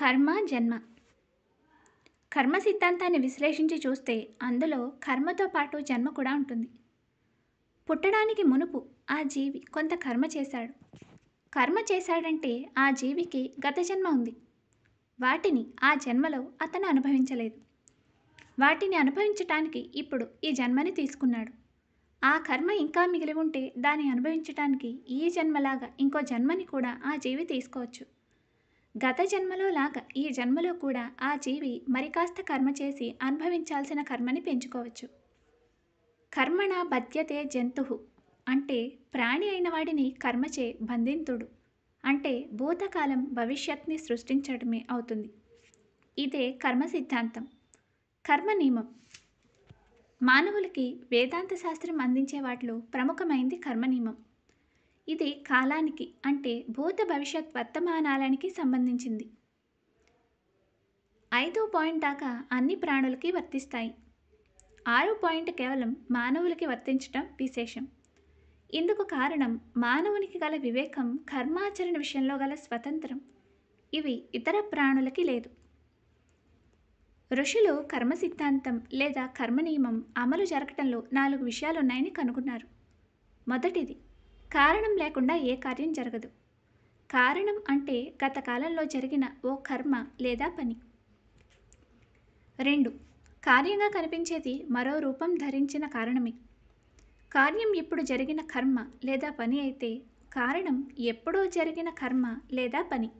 కర్మ జన్మ కర్మ సిద్ధాంతాన్ని విశ్లేషించి చూస్తే అందులో కర్మతో పాటు జన్మ కూడా ఉంటుంది పుట్టడానికి మునుపు ఆ జీవి కొంత కర్మ చేశాడు కర్మ చేశాడంటే ఆ జీవికి గత జన్మ ఉంది వాటిని ఆ జన్మలో అతను అనుభవించలేదు వాటిని అనుభవించటానికి ఇప్పుడు ఈ జన్మని తీసుకున్నాడు ఆ కర్మ ఇంకా మిగిలి ఉంటే దాన్ని అనుభవించటానికి ఈ జన్మలాగా ఇంకో జన్మని కూడా ఆ జీవి తీసుకోవచ్చు గత జన్మలో లాగా ఈ జన్మలో కూడా ఆ జీవి మరికాస్త కర్మ చేసి అనుభవించాల్సిన కర్మని పెంచుకోవచ్చు కర్మణ బధ్యతే జంతు అంటే ప్రాణి అయిన వాడిని కర్మచే బంధింతుడు అంటే భూతకాలం భవిష్యత్ని సృష్టించడమే అవుతుంది ఇదే కర్మ సిద్ధాంతం కర్మ నియమం మానవులకి వేదాంత శాస్త్రం అందించే వాటిలో ప్రముఖమైంది కర్మ నియమం ఇది కాలానికి అంటే భూత భవిష్యత్ వర్తమానాలనికి సంబంధించింది ఐదో పాయింట్ దాకా అన్ని ప్రాణులకి వర్తిస్తాయి ఆరో పాయింట్ కేవలం మానవులకి వర్తించడం విశేషం ఇందుకు కారణం మానవునికి గల వివేకం కర్మాచరణ విషయంలో గల స్వతంత్రం ఇవి ఇతర ప్రాణులకి లేదు ఋషులు కర్మ సిద్ధాంతం లేదా కర్మ నియమం అమలు జరగటంలో నాలుగు విషయాలున్నాయని కనుగొన్నారు మొదటిది కారణం లేకుండా ఏ కార్యం జరగదు కారణం అంటే గత కాలంలో జరిగిన ఓ కర్మ లేదా పని రెండు కార్యంగా కనిపించేది మరో రూపం ధరించిన కారణమే కార్యం ఇప్పుడు జరిగిన కర్మ లేదా పని అయితే కారణం ఎప్పుడో జరిగిన కర్మ లేదా పని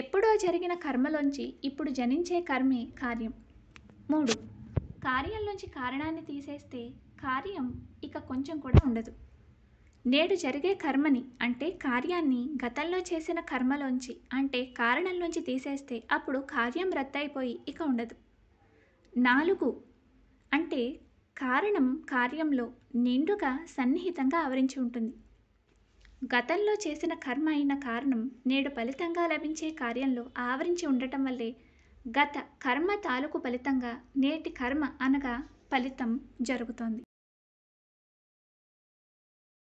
ఎప్పుడో జరిగిన కర్మలోంచి ఇప్పుడు జనించే కర్మే కార్యం మూడు కార్యంలోంచి కారణాన్ని తీసేస్తే కార్యం ఇక కొంచెం కూడా ఉండదు నేడు జరిగే కర్మని అంటే కార్యాన్ని గతంలో చేసిన కర్మలోంచి అంటే కారణంలోంచి తీసేస్తే అప్పుడు కార్యం రద్దయిపోయి ఇక ఉండదు నాలుగు అంటే కారణం కార్యంలో నిండుగా సన్నిహితంగా ఆవరించి ఉంటుంది గతంలో చేసిన కర్మ అయిన కారణం నేడు ఫలితంగా లభించే కార్యంలో ఆవరించి ఉండటం వల్లే గత కర్మ తాలూకు ఫలితంగా నేటి కర్మ అనగా ఫలితం జరుగుతోంది